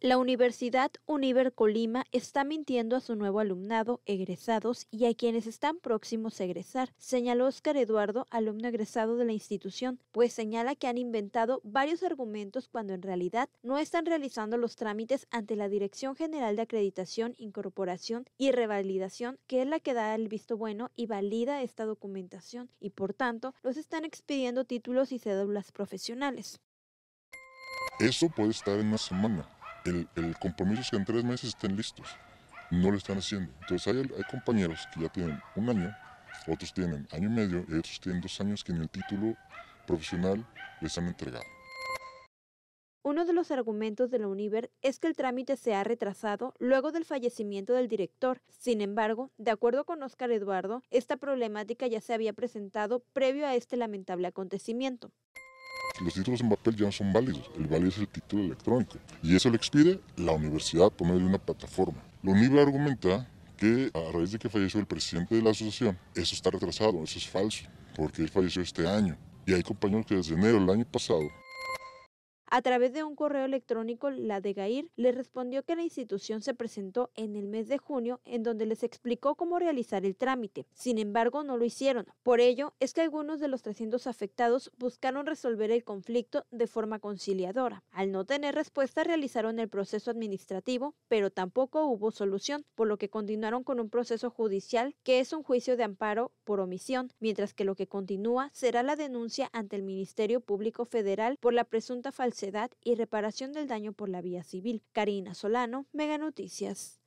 La Universidad Univer Colima está mintiendo a su nuevo alumnado, egresados y a quienes están próximos a egresar, señaló Oscar Eduardo, alumno egresado de la institución, pues señala que han inventado varios argumentos cuando en realidad no están realizando los trámites ante la Dirección General de Acreditación, Incorporación y Revalidación, que es la que da el visto bueno y valida esta documentación, y por tanto los están expidiendo títulos y cédulas profesionales. Eso puede estar en una semana el, compromiso es que en tres meses estén listos. No lo están haciendo. Entonces hay, compañeros que ya tienen un año, otros tienen año y medio y otros tienen dos años que ni el título profesional les han entregado. Uno de los argumentos de la Univer es que el trámite se ha retrasado luego del fallecimiento del director. Sin embargo, de acuerdo con Óscar Eduardo, esta problemática ya se había presentado previo a este lamentable acontecimiento los títulos en papel ya no son válidos, el válido es el título electrónico. Y eso lo expide la universidad ponerle de una plataforma. Lo mismo argumenta que a raíz de que falleció el presidente de la asociación, eso está retrasado, eso es falso, porque él falleció este año. Y hay compañeros que desde enero del año pasado a través de un correo electrónico, la de Gair le respondió que la institución se presentó en el mes de junio, en donde les explicó cómo realizar el trámite. Sin embargo, no lo hicieron. Por ello, es que algunos de los 300 afectados buscaron resolver el conflicto de forma conciliadora. Al no tener respuesta, realizaron el proceso administrativo, pero tampoco hubo solución, por lo que continuaron con un proceso judicial que es un juicio de amparo por omisión, mientras que lo que continúa será la denuncia ante el Ministerio Público Federal por la presunta falsificación edad y reparación del daño por la vía civil. Karina Solano, Mega Noticias.